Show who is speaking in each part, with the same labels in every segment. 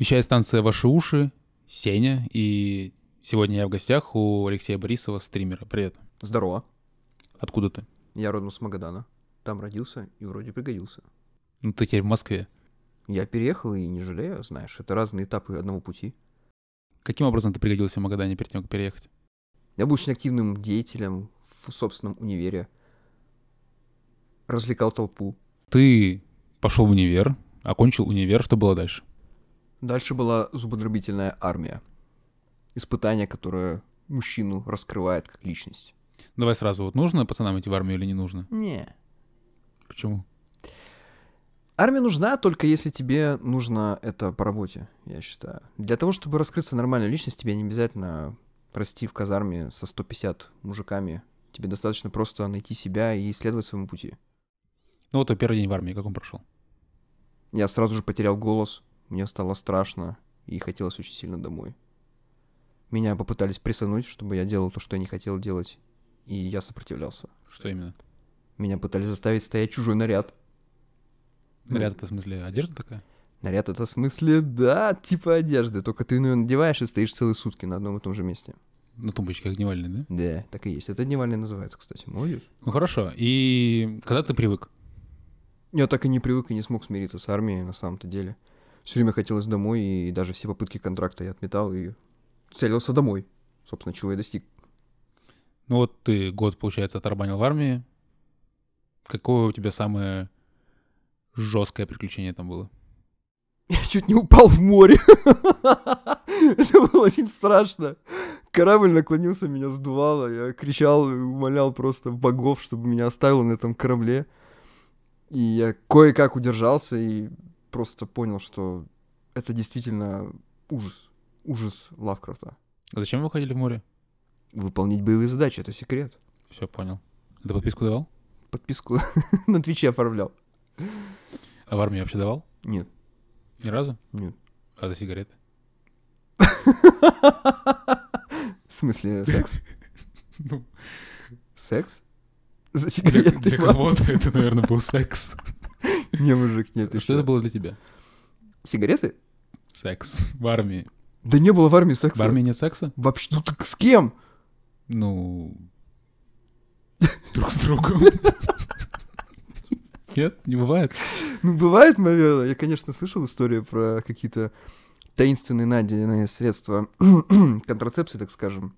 Speaker 1: Вещает станция «Ваши уши», Сеня, и сегодня я в гостях у Алексея Борисова, стримера. Привет. Здорово. Откуда ты?
Speaker 2: Я родом с Магадана. Там родился и вроде пригодился. Ну
Speaker 1: ты теперь в Москве.
Speaker 2: Я переехал и не жалею, знаешь, это разные этапы одного пути. Каким образом ты пригодился в Магадане перед тем, как переехать? Я был очень активным деятелем в собственном универе. Развлекал толпу.
Speaker 1: Ты пошел в универ, окончил универ, что было дальше?
Speaker 2: Дальше была зубодробительная армия. Испытание, которое мужчину раскрывает как личность.
Speaker 1: Давай сразу, вот нужно пацанам идти в армию или не нужно? Не. Почему?
Speaker 2: Армия нужна только если тебе нужно это по работе, я считаю. Для того, чтобы раскрыться нормальной личность, тебе не обязательно расти в казарме со 150 мужиками. Тебе достаточно просто найти себя и исследовать своему пути. Ну вот первый день в армии, как он прошел? Я сразу же потерял голос, мне стало страшно и хотелось очень сильно домой. Меня попытались присануть, чтобы я делал то, что я не хотел делать, и я сопротивлялся. Что именно? Меня пытались заставить стоять чужой наряд.
Speaker 1: Наряд ну, это в смысле одежда такая?
Speaker 2: Наряд это в смысле, да, типа одежды, только ты ее надеваешь и стоишь целые сутки на одном и том же месте. На тумбочках дневальный, да? Да, так и есть. Это дневальный называется, кстати. Молодец.
Speaker 1: Ну хорошо. И когда ты привык? Я так и
Speaker 2: не привык и не смог смириться с армией на самом-то деле все время хотелось домой, и даже все попытки контракта
Speaker 1: я отметал и целился домой, собственно, чего я достиг. Ну вот ты год, получается, оторбанил в армии. Какое у тебя самое жесткое приключение там было? Я чуть не упал в море.
Speaker 2: Это было очень страшно. Корабль наклонился, меня сдувало. Я кричал, умолял просто богов, чтобы меня оставило на этом корабле. И я кое-как удержался и просто понял, что это действительно ужас.
Speaker 1: Ужас Лавкрафта. А зачем вы ходили в море? Выполнить боевые задачи, это секрет. Все, понял. Ты подписку давал? Подписку на Твиче оформлял. А в армии вообще давал? Нет. Ни разу? Нет. А за сигареты? В смысле секс? Ну. Секс? За сигареты? Для, для кого-то это, наверное, был секс. Не, мужик, нет. Что это было для тебя? Сигареты? Секс в армии.
Speaker 2: Да не было в армии секса. В армии нет секса? Вообще, ну так с кем?
Speaker 1: Ну...
Speaker 2: Друг с другом. Нет, не бывает. Ну, бывает, наверное. Я, конечно, слышал историю про какие-то таинственные найденные средства контрацепции, так скажем.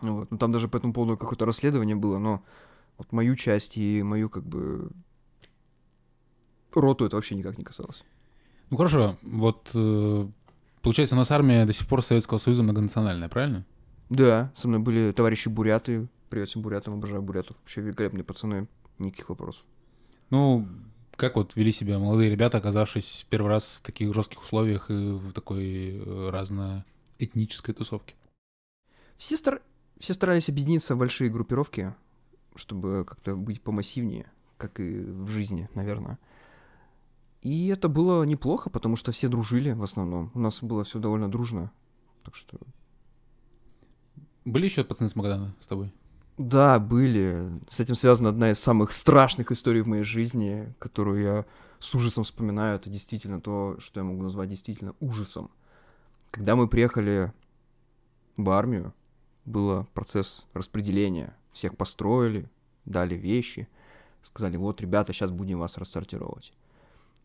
Speaker 2: Вот. Ну, там даже по этому поводу какое-то расследование было, но вот мою часть и мою, как бы, роту это вообще никак не касалось.
Speaker 1: Ну хорошо, вот э, получается у нас армия до сих пор Советского Союза многонациональная, правильно?
Speaker 2: Да, со мной были товарищи буряты. Привет всем бурятам, обожаю бурятов. Вообще великолепные пацаны, никаких вопросов.
Speaker 1: Ну, как вот вели себя молодые ребята, оказавшись первый раз в таких жестких условиях и в такой э, разноэтнической тусовке?
Speaker 2: Все, стар... все старались объединиться в большие группировки, чтобы как-то быть помассивнее, как и в жизни, наверное. И это было неплохо, потому что все дружили в основном. У нас было все довольно дружно.
Speaker 1: Так что... Были еще пацаны с Магадана с тобой?
Speaker 2: Да, были. С этим связана одна из самых страшных историй в моей жизни, которую я с ужасом вспоминаю. Это действительно то, что я могу назвать действительно ужасом. Когда мы приехали в армию, был процесс распределения. Всех построили, дали вещи, сказали, вот, ребята, сейчас будем вас рассортировать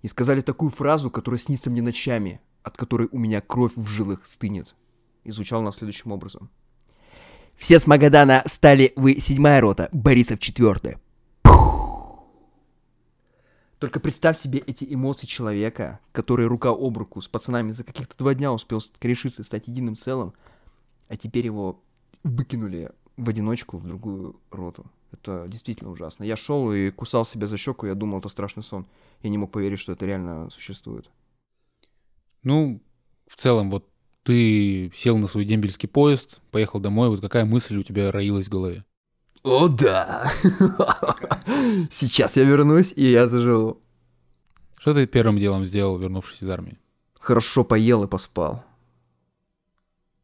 Speaker 2: и сказали такую фразу, которая снится мне ночами, от которой у меня кровь в жилах стынет. И звучала она следующим образом. Все с Магадана встали, вы седьмая рота, Борисов четвертая. Только представь себе эти эмоции человека, который рука об руку с пацанами за каких-то два дня успел решиться стать единым целым, а теперь его выкинули в одиночку в другую роту. Это действительно ужасно. Я шел и кусал себя за щеку, я думал, это страшный сон. Я
Speaker 1: не мог поверить, что это реально существует. Ну, в целом, вот ты сел на свой дембельский поезд, поехал домой, вот какая мысль у тебя роилась в голове?
Speaker 2: О, да!
Speaker 1: Сейчас я вернусь, и я заживу. Что ты первым делом сделал, вернувшись из армии? Хорошо поел и поспал.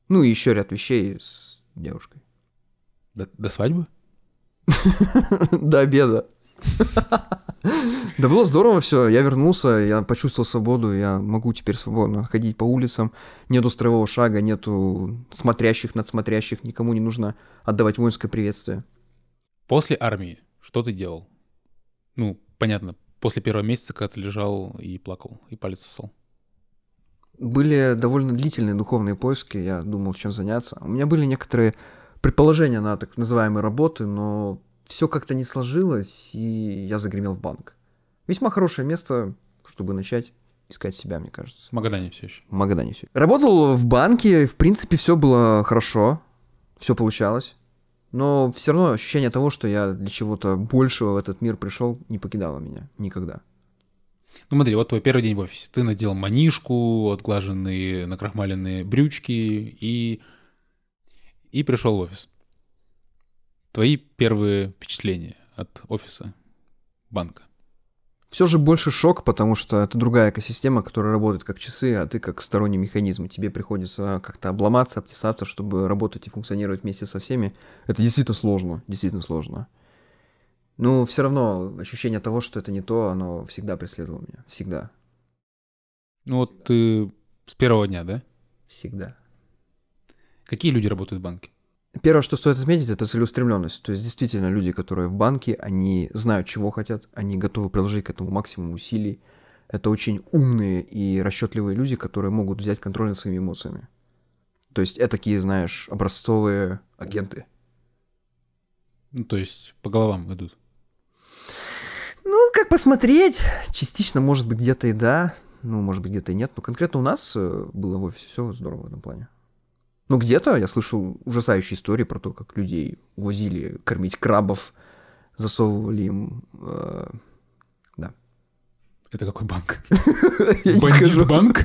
Speaker 2: Ну и еще ряд вещей с девушкой. До, до свадьбы? До обеда. Да было здорово все, я вернулся, я почувствовал свободу, я могу теперь свободно ходить по улицам, нету строевого шага, нету смотрящих, надсмотрящих, никому не нужно отдавать воинское приветствие.
Speaker 1: После армии что ты делал? Ну, понятно, после первого месяца, когда ты лежал и плакал, и палец сосал.
Speaker 2: Были довольно длительные духовные поиски, я думал, чем заняться. У меня были некоторые Предположение, на так называемые работы, но все как-то не сложилось, и я загремел в банк. Весьма хорошее место, чтобы начать искать себя, мне кажется. В
Speaker 1: Магадане все еще.
Speaker 2: В Магадане все. Работал в банке, в принципе, все было хорошо, все получалось. Но все равно
Speaker 1: ощущение того, что я для чего-то большего в этот мир пришел, не покидало меня никогда. Ну, смотри, вот твой первый день в офисе. Ты надел манишку, отглаженные, накрахмаленные брючки и и пришел в офис. Твои первые впечатления от офиса банка?
Speaker 2: Все же больше шок, потому что это другая экосистема, которая работает как часы, а ты как сторонний механизм. И тебе приходится как-то обломаться, обтесаться, чтобы работать и функционировать вместе со всеми. Это действительно сложно, действительно сложно. Но все равно ощущение того, что это не то, оно всегда преследовало меня. Всегда.
Speaker 1: Ну вот ты с первого дня, да? Всегда. Какие люди работают в банке?
Speaker 2: Первое, что стоит отметить, это целеустремленность. То есть действительно люди, которые в банке, они знают, чего хотят, они готовы приложить к этому максимум усилий. Это очень умные и расчетливые люди, которые могут взять контроль над своими эмоциями. То есть это такие, знаешь, образцовые агенты. Ну, то есть по головам идут. Ну, как посмотреть. Частично, может быть, где-то и да, ну, может быть, где-то и нет. Но конкретно у нас э, было в офисе все здорово в этом плане. Но ну, где-то я слышал ужасающие истории про то, как людей увозили кормить крабов, засовывали им... Э, да.
Speaker 1: Это какой банк? Бандит-банк?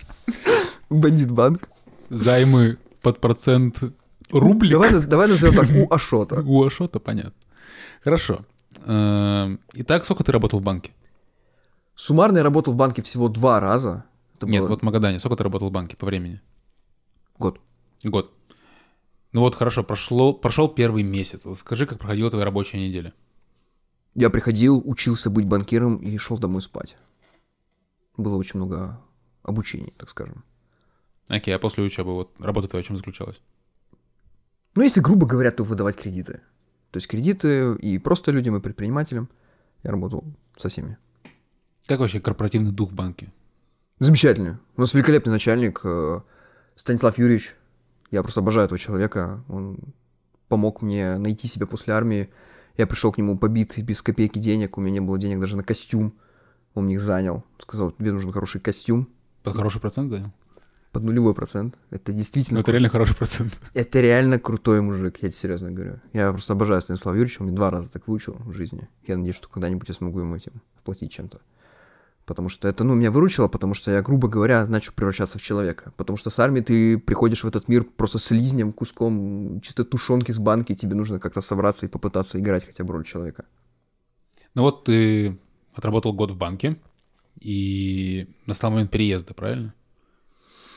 Speaker 1: Бандит-банк. Займы под процент рублик. Давай, давай назовем так, у Ашота. У Ашота, понятно. Хорошо. Эм, итак, сколько ты работал в банке? Суммарно я работал в банке всего два раза. Это Нет, было... вот в Магадане. Сколько ты работал в банке по времени? Год. Год. Ну вот хорошо, прошло, прошел первый месяц. Скажи, как проходила твоя рабочая неделя?
Speaker 2: Я приходил, учился быть банкиром и шел домой спать. Было очень много обучений, так скажем.
Speaker 1: Окей, а после учебы вот работа твоя в чем заключалась?
Speaker 2: Ну, если грубо говоря, то выдавать кредиты. То есть кредиты и просто людям, и предпринимателям. Я работал со всеми. Как вообще корпоративный дух в банке? Замечательный. У нас великолепный начальник, э, Станислав Юрьевич, я просто обожаю этого человека, он помог мне найти себя после армии. Я пришел к нему побитый, без копейки денег, у меня не было денег даже на костюм. Он мне их занял, сказал, тебе нужен хороший костюм.
Speaker 1: Под хороший процент
Speaker 2: занял? Под нулевой процент. Это действительно... Но ну, это реально хороший процент. Это реально крутой мужик, я тебе серьезно говорю. Я просто обожаю Станислава Юрьевича, он меня два раза так выучил в жизни. Я надеюсь, что когда-нибудь я смогу ему этим платить чем-то. Потому что это, ну, меня выручило, потому что я, грубо говоря, начал превращаться в человека. Потому что с армии ты приходишь в этот мир просто с лизнем, куском чисто тушенки с банки, и тебе нужно как-то собраться и попытаться играть хотя бы роль человека.
Speaker 1: Ну вот ты отработал год в банке, и настал момент переезда, правильно?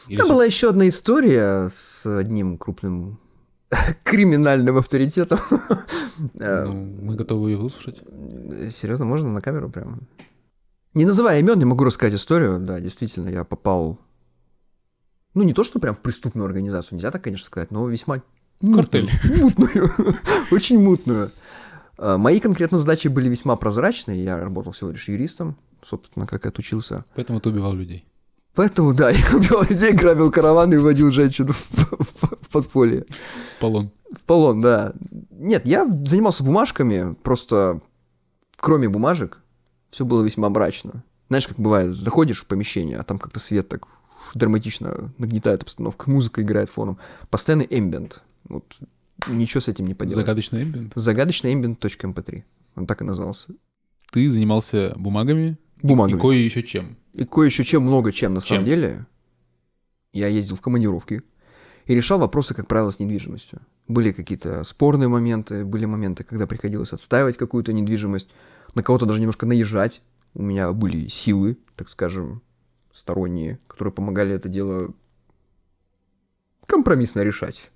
Speaker 1: Или Там все... была
Speaker 2: еще одна история с одним крупным криминальным авторитетом. Ну, мы готовы ее выслушать. Серьезно, можно на камеру прямо? Не называя имен, не могу рассказать историю. Да, действительно, я попал... Ну, не то, что прям в преступную организацию, нельзя так, конечно, сказать, но весьма... Картель. Мутную. Очень мутную. А, мои конкретно задачи были весьма прозрачные. Я работал всего лишь юристом, собственно, как я отучился. Поэтому ты убивал людей. Поэтому, да, я убивал людей, грабил караваны и вводил женщин в, в, в подполье. В полон. В полон, да. Нет, я занимался бумажками, просто кроме бумажек, все было весьма мрачно. Знаешь, как бывает, заходишь в помещение, а там как-то свет так драматично нагнетает обстановку, музыка играет фоном. Постоянный эмбиент. Вот ничего с этим не поделаешь. Загадочный эмбиент? Загадочный эмбиент.mp3. Эм Он так и назывался. Ты занимался бумагами? Бумагами. И, и кое еще чем. И кое еще чем, много чем на чем? самом деле. Я ездил в командировки и решал вопросы, как правило, с недвижимостью. Были какие-то спорные моменты, были моменты, когда приходилось отстаивать какую-то недвижимость на кого-то даже немножко наезжать. У меня были силы, так скажем, сторонние, которые помогали это дело компромиссно решать.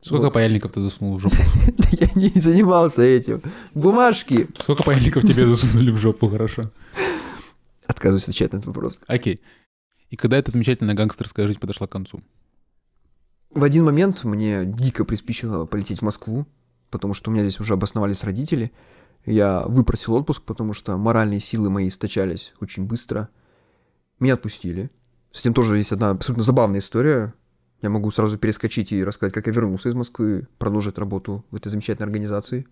Speaker 1: Сколько вот. паяльников ты засунул
Speaker 2: в жопу?
Speaker 1: Я не занимался этим. Бумажки. Сколько паяльников тебе засунули в жопу, хорошо? Отказываюсь отвечать на этот вопрос. Окей. И когда эта замечательная гангстерская жизнь подошла к концу? В один момент мне дико приспичило
Speaker 2: полететь в Москву потому что у меня здесь уже обосновались родители. Я выпросил отпуск, потому что моральные силы мои источались очень быстро. Меня отпустили. С этим тоже есть одна абсолютно забавная история. Я могу сразу перескочить и рассказать, как я вернулся из Москвы, продолжить
Speaker 1: работу в этой замечательной организации.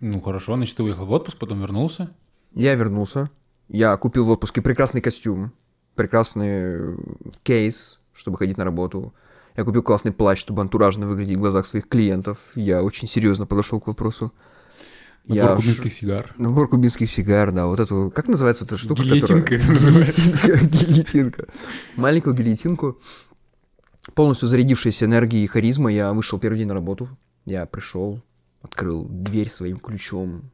Speaker 1: Ну хорошо, значит, ты уехал в отпуск, потом вернулся?
Speaker 2: Я вернулся. Я купил в отпуске прекрасный костюм, прекрасный э, кейс, чтобы ходить на работу – я купил классный плащ, чтобы антуражно выглядеть в глазах своих клиентов. Я очень серьезно подошел к вопросу. Набор я кубинских ш... сигар. Набор кубинских сигар, да. Вот эту, как называется эта штука? Гильотинка которая... это называется. Гильотинка. Маленькую гильотинку. Полностью зарядившись энергией и харизмой, я вышел первый день на работу. Я пришел, открыл дверь своим ключом,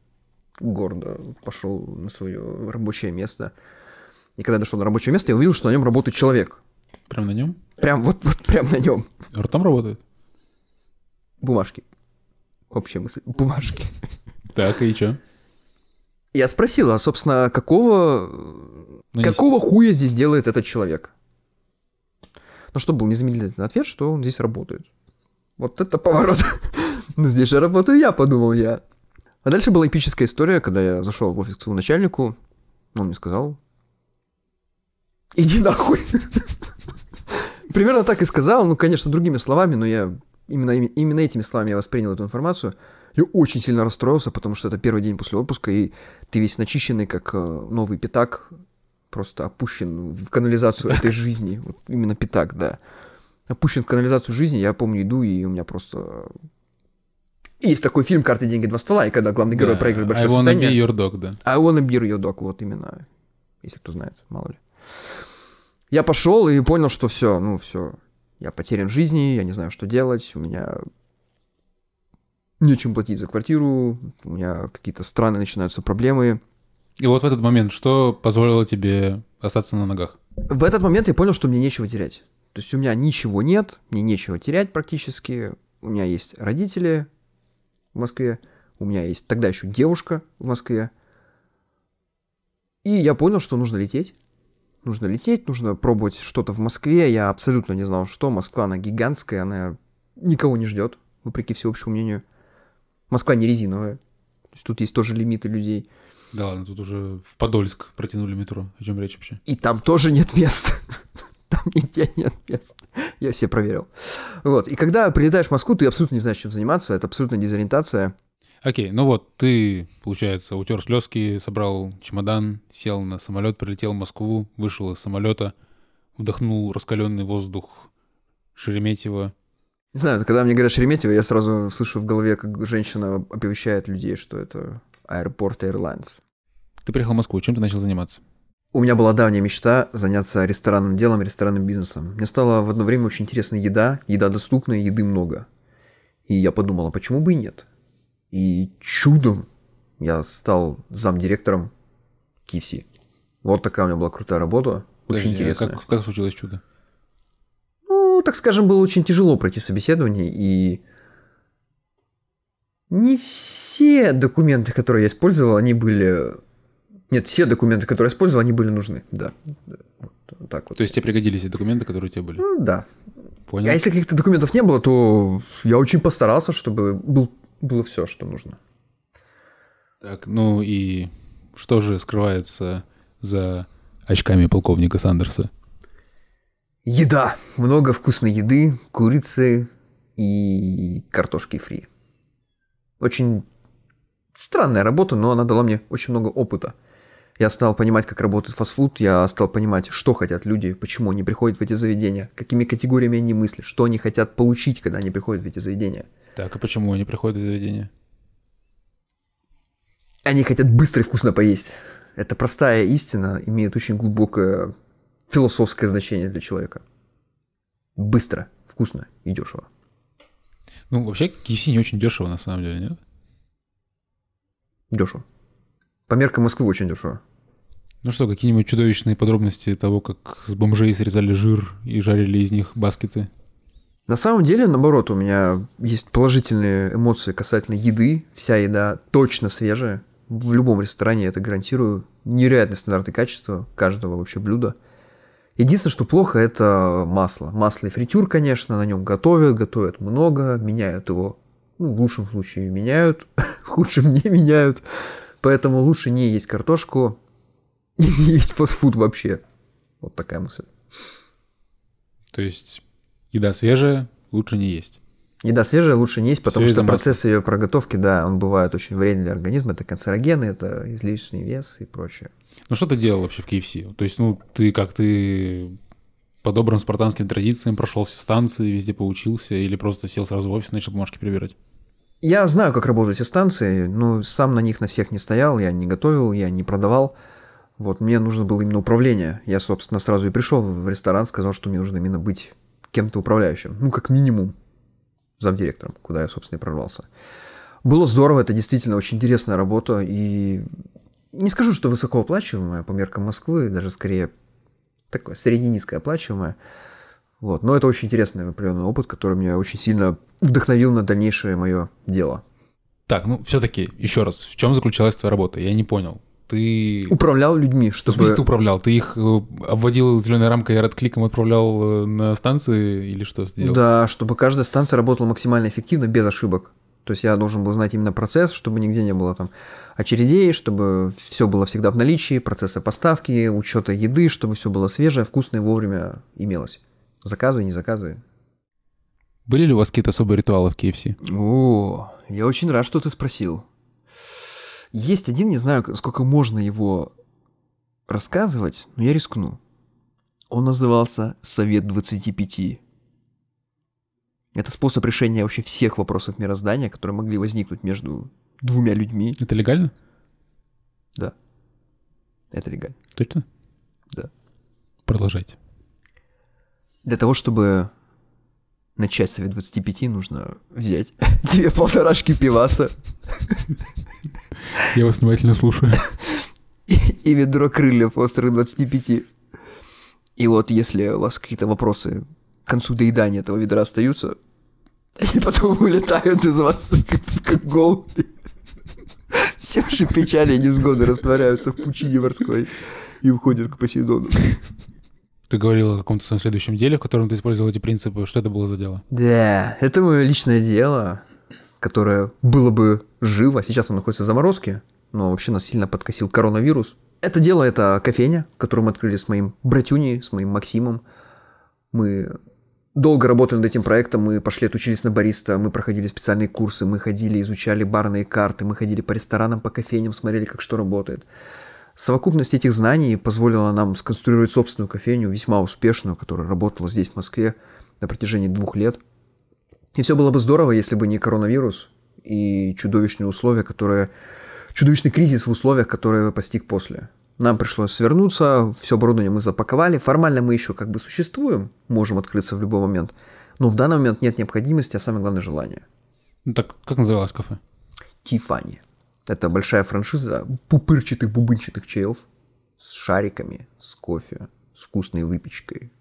Speaker 2: гордо пошел на свое рабочее место. И когда я дошел на рабочее место, я увидел, что на нем работает человек. Прям на нем? Прям вот, вот прям на нем. Ртом работает? Бумажки. Общая мысль. Бумажки. Так, и чё? Я спросил, а, собственно, какого... Ну, какого не... хуя здесь делает этот человек? Ну, что был незамедлительный ответ, что он здесь работает. Вот это поворот. ну, здесь же работаю я, подумал я. А дальше была эпическая история, когда я зашел в офис к своему начальнику. Он мне сказал, иди нахуй. Примерно так и сказал, ну, конечно, другими словами, но я именно, именно этими словами я воспринял эту информацию. Я очень сильно расстроился, потому что это первый день после отпуска, и ты весь начищенный, как э, новый пятак, просто опущен в канализацию этой жизни. Вот именно пятак, да. Опущен в канализацию жизни, я помню, иду, и у меня просто... Э, есть такой фильм «Карты, деньги, два ствола», и когда главный герой проигрывает большое I wanna состояние... I be your dog, да. I wanna be your dog, вот именно. Если кто знает, мало ли я пошел и понял, что все, ну все, я потерян в жизни, я не знаю, что делать, у меня нечем платить за квартиру, у меня какие-то странные начинаются проблемы.
Speaker 1: И вот в этот момент что позволило тебе остаться на ногах?
Speaker 2: В этот момент я понял, что мне нечего терять. То есть у меня ничего нет, мне нечего терять практически. У меня есть родители в Москве, у меня есть тогда еще девушка в Москве. И я понял, что нужно лететь нужно лететь, нужно пробовать что-то в Москве. Я абсолютно не знал, что. Москва, она гигантская, она никого не ждет, вопреки всеобщему мнению. Москва не резиновая. То есть тут есть тоже лимиты людей.
Speaker 1: Да ладно, тут уже в Подольск
Speaker 2: протянули метро. О чем речь вообще? И там тоже нет мест. Там нигде нет мест. Я все проверил. Вот. И когда прилетаешь в Москву, ты абсолютно не знаешь, чем заниматься. Это абсолютно дезориентация.
Speaker 1: Окей, ну вот, ты, получается, утер слезки, собрал чемодан, сел на самолет, прилетел в Москву, вышел из самолета, вдохнул раскаленный воздух Шереметьево.
Speaker 2: Не знаю, когда мне говорят Шереметьево, я сразу слышу в голове, как женщина оповещает людей, что это аэропорт Airlines.
Speaker 1: Ты приехал в Москву, чем ты начал заниматься?
Speaker 2: У меня была давняя мечта заняться ресторанным делом, ресторанным бизнесом. Мне стала в одно время очень интересна еда, еда доступная, еды много. И я подумал, а почему бы и нет? И чудом я стал замдиректором Киси. Вот такая у меня была крутая работа. Очень Подожди, интересная. А как,
Speaker 1: как случилось чудо?
Speaker 2: Ну, так скажем, было очень тяжело пройти собеседование, и не все документы, которые я использовал, они были... Нет, все документы, которые я использовал, они были нужны, да.
Speaker 1: Вот так вот. То есть тебе пригодились и документы, которые у тебя были?
Speaker 2: Ну, да. Понял. А если каких-то документов не было, то я очень постарался, чтобы
Speaker 1: был было все, что нужно. Так, ну и что же скрывается за очками полковника Сандерса? Еда. Много вкусной еды, курицы и картошки фри.
Speaker 2: Очень странная работа, но она дала мне очень много опыта. Я стал понимать, как работает фастфуд, я стал понимать, что хотят люди, почему они приходят в эти заведения, какими категориями они мыслят, что они хотят получить, когда они приходят в эти заведения – так, а почему они приходят в заведение? Они хотят быстро и вкусно поесть. Это простая истина имеет очень глубокое философское значение для человека. Быстро, вкусно и дешево.
Speaker 1: Ну, вообще, KFC не очень дешево, на самом деле, нет? Дешево. По меркам Москвы очень дешево. Ну что, какие-нибудь чудовищные подробности того, как с бомжей срезали жир и жарили из них баскеты?
Speaker 2: На самом деле, наоборот, у меня есть положительные эмоции касательно еды. Вся еда точно свежая. В любом ресторане я это гарантирую. Невероятные стандарты качества каждого вообще блюда. Единственное, что плохо, это масло. Масло и фритюр, конечно, на нем готовят, готовят много, меняют его. Ну, в лучшем случае меняют, в худшем не меняют. Поэтому лучше не есть картошку и не есть фастфуд вообще. Вот такая мысль. То есть Еда свежая,
Speaker 1: лучше не есть.
Speaker 2: Еда свежая лучше не есть, потому Все что процесс ее проготовки, да, он бывает очень вреден для организма. Это канцерогены, это излишний вес
Speaker 1: и прочее. Ну что ты делал вообще в KFC? То есть, ну, ты как ты по добрым спартанским традициям прошел все станции, везде поучился, или просто сел сразу в офис и начал бумажки перебирать?
Speaker 2: Я знаю, как работают все станции, но сам на них на всех не стоял, я не готовил, я не продавал. Вот мне нужно было именно управление. Я, собственно, сразу и пришел в ресторан, сказал, что мне нужно именно быть кем-то управляющим, ну,
Speaker 1: как минимум,
Speaker 2: замдиректором, куда я, собственно, и прорвался. Было здорово, это действительно очень интересная работа, и не скажу, что высокооплачиваемая по меркам Москвы, даже скорее такое средне-низкое оплачиваемое. Вот. Но это очень интересный определенный опыт, который меня очень сильно вдохновил на дальнейшее мое
Speaker 1: дело. Так, ну все-таки еще раз, в чем заключалась твоя работа? Я не понял ты... Управлял людьми, чтобы... В смысле ты управлял? Ты их э, обводил зеленой рамкой и редкликом отправлял э, на станции или что сделал? Да,
Speaker 2: чтобы каждая станция работала максимально эффективно, без ошибок. То есть я должен был знать именно процесс, чтобы нигде не было там очередей, чтобы все было всегда в наличии, процессы поставки, учета еды, чтобы все было свежее, вкусное, вовремя имелось. Заказы, не заказы. Были ли у вас какие-то особые ритуалы в
Speaker 1: KFC? О,
Speaker 2: я очень рад, что ты спросил. Есть один, не знаю, сколько можно его рассказывать, но я рискну. Он назывался «Совет 25». Это способ решения вообще всех вопросов мироздания, которые могли возникнуть между двумя людьми. Это легально? Да. Это легально. Точно? Да. Продолжайте. Для того, чтобы начать совет 25, нужно взять две полторашки пиваса,
Speaker 1: я вас внимательно слушаю.
Speaker 2: И, и ведро крыльев острых 25. И вот если у вас какие-то вопросы к концу доедания этого ведра остаются, они потом вылетают из вас, как, голуби. Все ваши печали и несгоды растворяются в пучине морской и уходят к Посейдону.
Speaker 1: Ты говорил о каком-то своем следующем деле, в котором ты использовал эти принципы. Что это было за дело?
Speaker 2: Да, это мое личное дело которое было бы живо, сейчас он находится в заморозке, но вообще нас сильно подкосил коронавирус. Это дело, это кофейня, которую мы открыли с моим братюней, с моим Максимом. Мы долго работали над этим проектом, мы пошли, отучились на бариста, мы проходили специальные курсы, мы ходили, изучали барные карты, мы ходили по ресторанам, по кофейням, смотрели, как что работает. Совокупность этих знаний позволила нам сконструировать собственную кофейню, весьма успешную, которая работала здесь, в Москве, на протяжении двух лет – и все было бы здорово, если бы не коронавирус и чудовищные условия, которые... Чудовищный кризис в условиях, которые постиг после. Нам пришлось свернуться, все оборудование мы запаковали. Формально мы еще как бы существуем, можем открыться в любой момент. Но в данный момент нет необходимости, а самое главное желание. Ну так как называлось кафе? Тифани. Это большая франшиза пупырчатых бубынчатых чаев с шариками, с кофе, с вкусной выпечкой,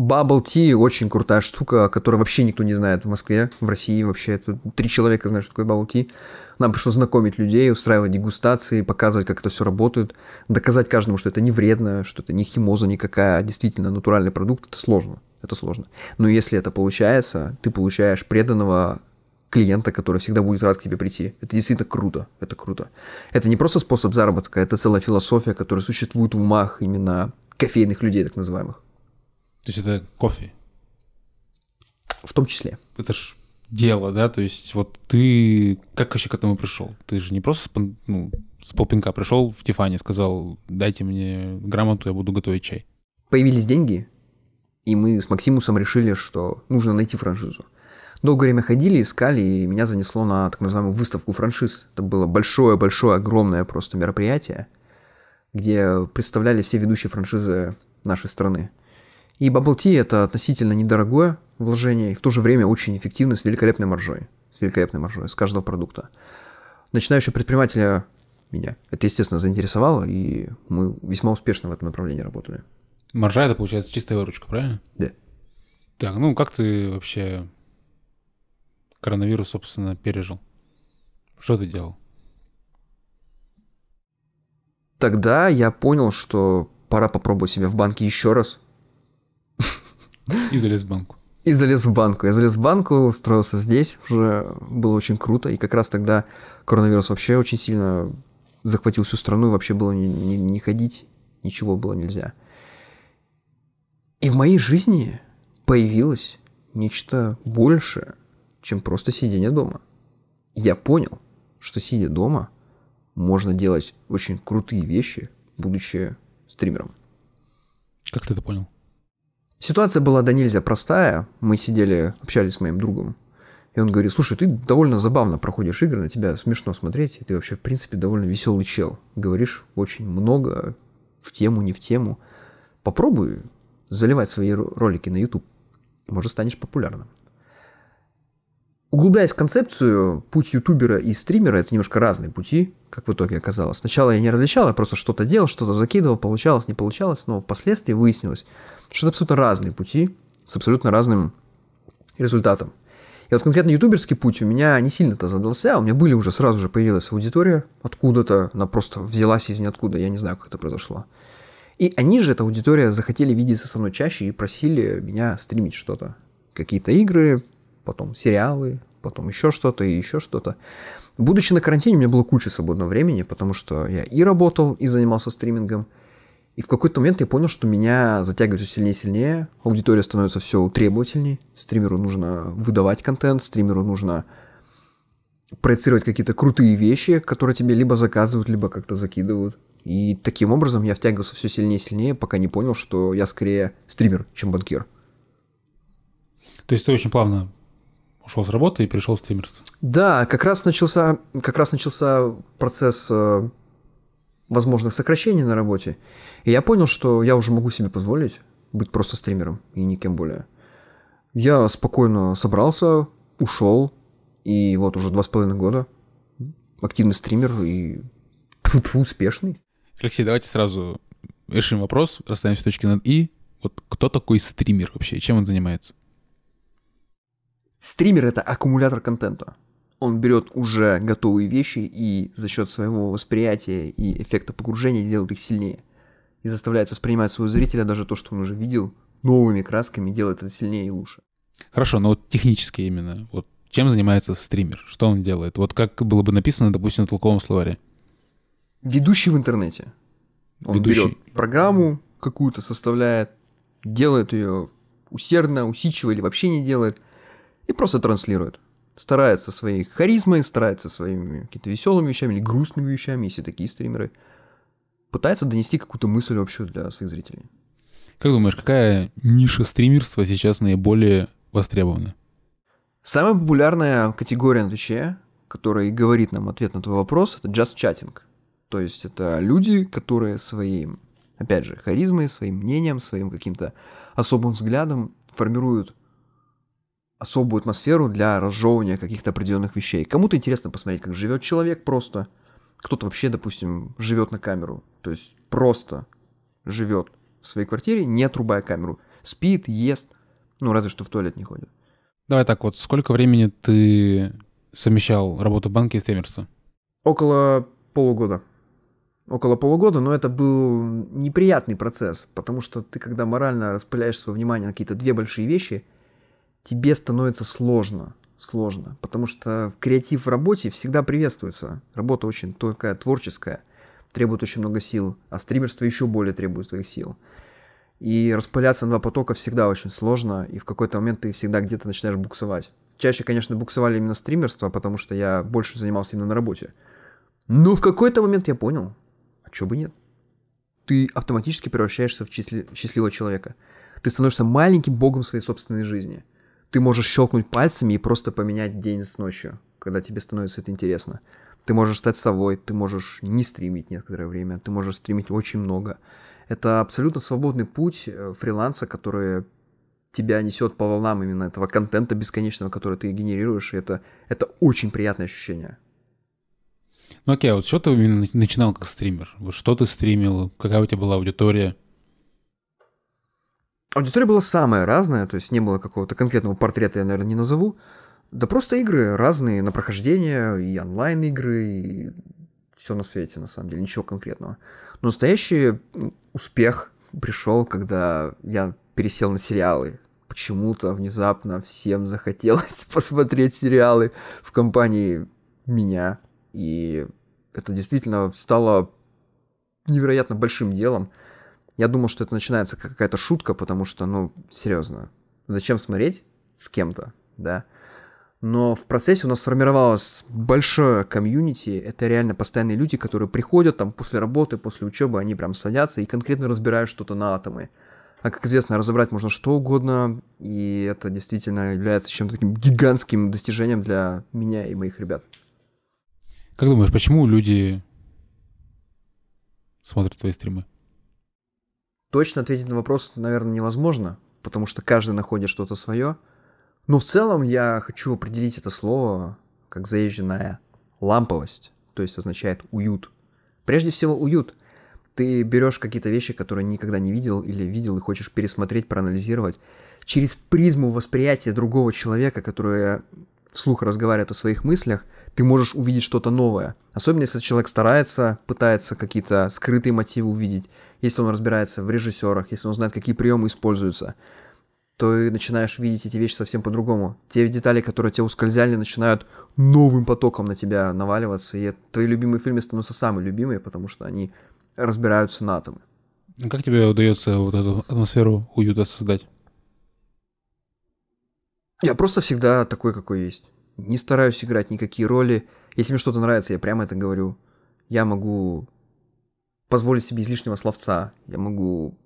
Speaker 2: Bubble Tea очень крутая штука, которую вообще никто не знает в Москве, в России вообще. Это три человека знают, что такое Bubble Tea. Нам пришлось знакомить людей, устраивать дегустации, показывать, как это все работает, доказать каждому, что это не вредно, что это не химоза никакая, а действительно натуральный продукт. Это сложно, это сложно. Но если это получается, ты получаешь преданного клиента, который всегда будет рад к тебе прийти. Это действительно круто, это круто. Это не просто способ заработка, это целая философия, которая существует в умах именно кофейных людей, так называемых. То есть это
Speaker 1: кофе? В том числе. Это ж дело, да? То есть вот ты как вообще к этому пришел? Ты же не просто ну, с полпинка пришел в Тифани, сказал, дайте мне грамоту, я буду готовить чай. Появились деньги, и мы с
Speaker 2: Максимусом решили, что нужно найти франшизу. Долгое время ходили, искали, и меня занесло на так называемую выставку франшиз. Это было большое-большое, огромное просто мероприятие, где представляли все ведущие франшизы нашей страны. И Bubble Tea это относительно недорогое вложение и в то же время очень эффективно с великолепной маржой. С великолепной маржой с каждого продукта. Начинающего предпринимателя меня это, естественно, заинтересовало, и мы весьма успешно в этом направлении работали.
Speaker 1: Маржа это получается чистая выручка, правильно? Да. Так, ну как ты вообще коронавирус, собственно, пережил? Что ты делал? Тогда
Speaker 2: я понял, что пора попробовать себя в банке еще раз,
Speaker 1: и залез в банку.
Speaker 2: И залез в банку. Я залез в банку, устроился здесь, уже было очень круто. И как раз тогда коронавирус вообще очень сильно захватил всю страну, и вообще было не, не, не ходить, ничего было нельзя. И в моей жизни появилось нечто большее, чем просто сидение дома. Я понял, что сидя дома, можно делать очень крутые вещи, будучи стримером. Как ты это понял? Ситуация была да, нельзя простая. Мы сидели, общались с моим другом. И он говорит, слушай, ты довольно забавно проходишь игры, на тебя смешно смотреть, ты вообще, в принципе, довольно веселый чел. Говоришь очень много, в тему, не в тему. Попробуй заливать свои ролики на YouTube. Может, станешь популярным. Углубляясь в концепцию, путь ютубера и стримера это немножко разные пути, как в итоге оказалось. Сначала я не различал, я просто что-то делал, что-то закидывал, получалось, не получалось, но впоследствии выяснилось, что это абсолютно разные пути с абсолютно разным результатом. И вот конкретно ютуберский путь у меня не сильно-то задался, а у меня были уже, сразу же появилась аудитория откуда-то, она просто взялась из ниоткуда, я не знаю, как это произошло. И они же, эта аудитория, захотели видеться со мной чаще и просили меня стримить что-то. Какие-то игры, потом сериалы, потом еще что-то и еще что-то. Будучи на карантине, у меня было куча свободного времени, потому что я и работал, и занимался стримингом, и в какой-то момент я понял, что меня затягивает все сильнее и сильнее, аудитория становится все требовательней, стримеру нужно выдавать контент, стримеру нужно проецировать какие-то крутые вещи, которые тебе либо заказывают, либо как-то закидывают. И таким образом я втягивался все сильнее и сильнее, пока не понял, что я скорее стример, чем банкир.
Speaker 1: То есть ты очень плавно ушел с работы и пришел в стримерство. Да,
Speaker 2: как раз начался, как раз начался процесс э, возможных сокращений на работе. И я понял, что я уже могу себе позволить быть просто стримером и никем более. Я спокойно собрался, ушел, и вот уже два с
Speaker 1: половиной года активный стример и успешный. Алексей, давайте сразу решим вопрос, расставим точки над «и». Вот кто такой стример вообще, чем он занимается? Стример это аккумулятор
Speaker 2: контента. Он берет уже готовые вещи и за счет своего восприятия и эффекта погружения делает их сильнее. И заставляет воспринимать своего зрителя даже то, что он уже видел, новыми красками, делает
Speaker 1: это сильнее и лучше. Хорошо, но вот технически именно, вот чем занимается стример? Что он делает? Вот как было бы написано, допустим, в толковом словаре? Ведущий в интернете. Он Ведущий. берет
Speaker 2: программу какую-то, составляет, делает ее усердно, усидчиво или вообще не делает – и просто транслирует. Старается своей харизмой, старается своими какими-то веселыми вещами или грустными вещами, если такие стримеры. Пытается донести какую-то мысль вообще для своих зрителей.
Speaker 1: Как думаешь, какая ниша стримерства сейчас наиболее востребована?
Speaker 2: Самая популярная категория на Твиче, которая говорит нам ответ на твой вопрос, это just chatting. То есть это люди, которые своим, опять же, харизмой, своим мнением, своим каким-то особым взглядом формируют особую атмосферу для разжевывания каких-то определенных вещей. Кому-то интересно посмотреть, как живет человек просто. Кто-то вообще, допустим, живет на камеру. То есть просто живет в своей квартире, не отрубая камеру. Спит, ест, ну разве что в туалет не ходит.
Speaker 1: Давай так вот, сколько времени ты совмещал работу в банке и стримерство?
Speaker 2: Около полугода. Около полугода, но это был неприятный процесс, потому что ты, когда морально распыляешь свое внимание на какие-то две большие вещи – тебе становится сложно. Сложно. Потому что креатив в работе всегда приветствуется. Работа очень такая творческая, требует очень много сил, а стримерство еще более требует своих сил. И распыляться на два потока всегда очень сложно, и в какой-то момент ты всегда где-то начинаешь буксовать. Чаще, конечно, буксовали именно стримерство, потому что я больше занимался именно на работе. Но в какой-то момент я понял, а чё бы нет. Ты автоматически превращаешься в счастливого человека. Ты становишься маленьким богом своей собственной жизни – ты можешь щелкнуть пальцами и просто поменять день с ночью, когда тебе становится это интересно. Ты можешь стать совой, ты можешь не стримить некоторое время, ты можешь стримить очень много. Это абсолютно свободный путь э, фриланса, который тебя несет по волнам именно этого контента бесконечного, который ты генерируешь, и это, это очень приятное ощущение.
Speaker 1: Ну окей, а вот что ты именно начинал как стример? Вот что ты стримил, какая у тебя была аудитория? Аудитория была самая разная,
Speaker 2: то есть не было какого-то конкретного портрета, я, наверное, не назову. Да просто игры разные на прохождение, и онлайн-игры, и все на свете, на самом деле, ничего конкретного. Но настоящий успех пришел, когда я пересел на сериалы. Почему-то внезапно всем захотелось посмотреть сериалы в компании меня. И это действительно стало невероятно большим делом. Я думал, что это начинается как какая-то шутка, потому что, ну, серьезно, зачем смотреть с кем-то, да? Но в процессе у нас сформировалось большое комьюнити. Это реально постоянные люди, которые приходят там после работы, после учебы, они прям садятся и конкретно разбирают что-то на атомы. А как известно, разобрать можно что угодно, и это действительно является чем-то таким гигантским достижением для меня и моих ребят.
Speaker 1: Как думаешь, почему люди смотрят твои стримы?
Speaker 2: Точно ответить на вопрос, наверное, невозможно,
Speaker 1: потому что каждый
Speaker 2: находит что-то свое. Но в целом я хочу определить это слово как заезженная ламповость, то есть означает уют. Прежде всего уют. Ты берешь какие-то вещи, которые никогда не видел или видел и хочешь пересмотреть, проанализировать через призму восприятия другого человека, который вслух разговаривает о своих мыслях, ты можешь увидеть что-то новое. Особенно если человек старается, пытается какие-то скрытые мотивы увидеть, если он разбирается в режиссерах, если он знает, какие приемы используются, то ты начинаешь видеть эти вещи совсем по-другому. Те детали, которые тебе ускользали, начинают новым потоком на тебя наваливаться, и твои любимые фильмы становятся самые любимые, потому что они разбираются на атомы.
Speaker 1: А как тебе удается вот эту атмосферу уюта создать?
Speaker 2: Я просто всегда такой, какой есть. Не стараюсь играть никакие роли. Если мне что-то нравится, я прямо это говорю. Я могу позволить себе излишнего словца, я могу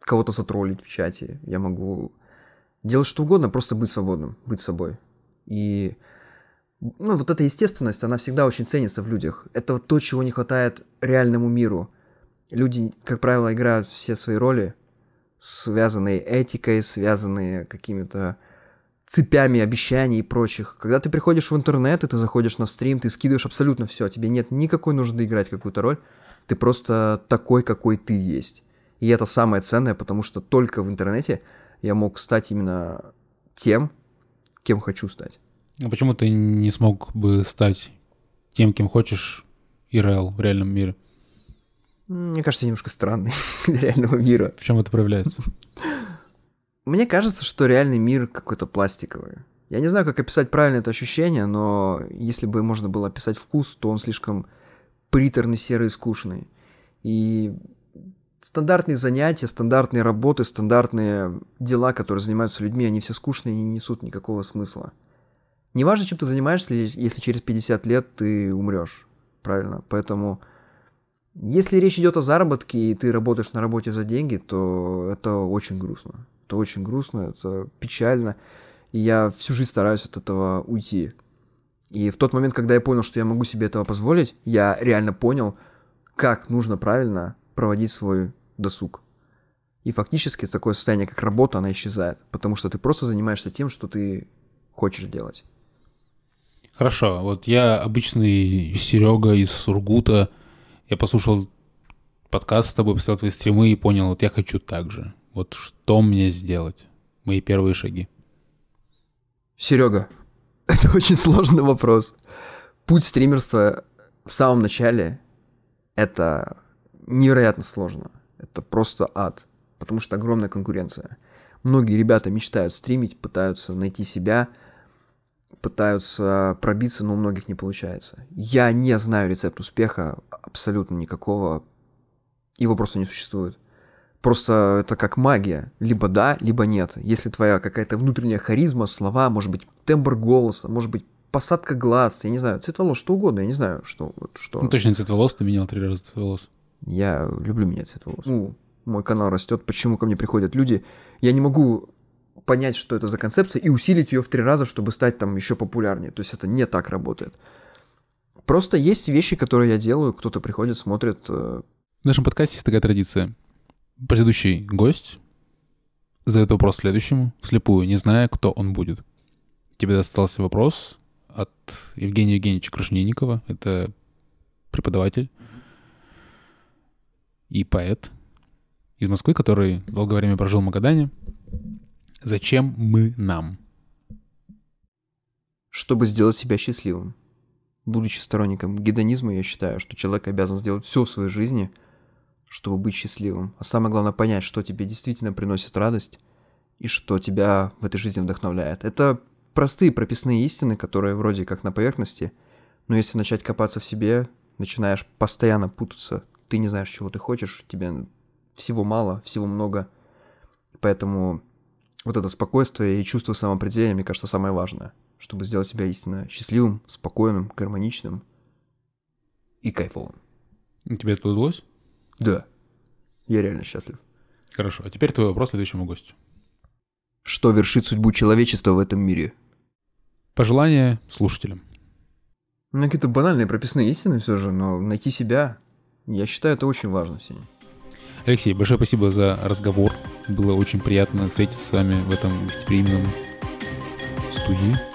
Speaker 2: кого-то затроллить в чате, я могу делать что угодно, просто быть свободным, быть собой. И ну, вот эта естественность, она всегда очень ценится в людях. Это вот то, чего не хватает реальному миру. Люди, как правило, играют все свои роли, связанные этикой, связанные какими-то цепями обещаний и прочих. Когда ты приходишь в интернет, и ты заходишь на стрим, ты скидываешь абсолютно все, тебе нет никакой нужды играть какую-то роль, ты просто такой, какой ты есть. И это самое ценное, потому что только в интернете я мог стать именно тем, кем хочу стать.
Speaker 1: А почему ты не смог бы стать тем, кем хочешь, ИРЛ в реальном мире? Мне кажется, немножко странный для реального мира. В чем это проявляется? Мне кажется,
Speaker 2: что реальный мир какой-то пластиковый. Я не знаю, как описать правильно это ощущение, но если бы можно было описать вкус, то он слишком приторный, серый, скучный. И стандартные занятия, стандартные работы, стандартные дела, которые занимаются людьми, они все скучные и не несут никакого смысла. Неважно, чем ты занимаешься, если через 50 лет ты умрешь. Правильно? Поэтому, если речь идет о заработке, и ты работаешь на работе за деньги, то это очень грустно. Это очень грустно, это печально. И я всю жизнь стараюсь от этого уйти. И в тот момент, когда я понял, что я могу себе этого позволить, я реально понял, как нужно правильно проводить свой досуг. И фактически такое состояние, как работа, она исчезает, потому что ты просто занимаешься тем, что ты хочешь делать.
Speaker 1: Хорошо, вот я обычный Серега из Сургута, я послушал подкаст с тобой, посмотрел твои стримы и понял, вот я хочу так же. Вот что мне сделать? Мои первые шаги. Серега, Это очень сложный вопрос.
Speaker 2: Путь стримерства в самом начале — это невероятно сложно. Это просто ад, потому что огромная конкуренция. Многие ребята мечтают стримить, пытаются найти себя, пытаются пробиться, но у многих не получается. Я не знаю рецепт успеха абсолютно никакого. Его просто не существует. Просто это как магия. Либо да, либо нет. Если твоя какая-то внутренняя харизма, слова, может быть, тембр голоса, может быть, посадка глаз, я не знаю, цвет волос, что угодно, я не знаю, что... Вот, что... Ну, точно
Speaker 1: цвет волос, ты менял три раза цвет волос. Я люблю
Speaker 2: менять цвет волос. Ну, мой канал растет, почему ко мне приходят люди. Я не могу понять, что это за концепция, и усилить ее в три раза, чтобы стать там еще популярнее. То есть это не так работает. Просто есть вещи, которые я делаю, кто-то приходит, смотрит. Э.
Speaker 1: В нашем подкасте есть такая традиция предыдущий гость задает вопрос следующему, слепую, не зная, кто он будет. Тебе достался вопрос от Евгения Евгеньевича Крашнинникова. Это преподаватель и поэт из Москвы, который долгое время прожил в Магадане. Зачем мы нам? Чтобы сделать себя счастливым.
Speaker 2: Будучи сторонником гедонизма, я считаю, что человек обязан сделать все в своей жизни – чтобы быть счастливым, а самое главное понять, что тебе действительно приносит радость и что тебя в этой жизни вдохновляет. Это простые прописные истины, которые вроде как на поверхности, но если начать копаться в себе, начинаешь постоянно путаться, ты не знаешь, чего ты хочешь, тебе всего мало, всего много, поэтому вот это спокойствие и чувство самоопределения, мне кажется, самое важное, чтобы сделать себя истинно счастливым, спокойным,
Speaker 1: гармоничным и кайфовым. Тебе это удалось? Да. Я реально счастлив. Хорошо. А теперь твой вопрос следующему гостю. Что
Speaker 2: вершит судьбу человечества в этом мире? Пожелание слушателям. У ну, какие-то банальные прописные истины все же, но найти себя, я считаю, это очень важно, сегодня.
Speaker 1: Алексей, большое спасибо за разговор. Было очень приятно встретиться с вами в этом гостеприимном студии.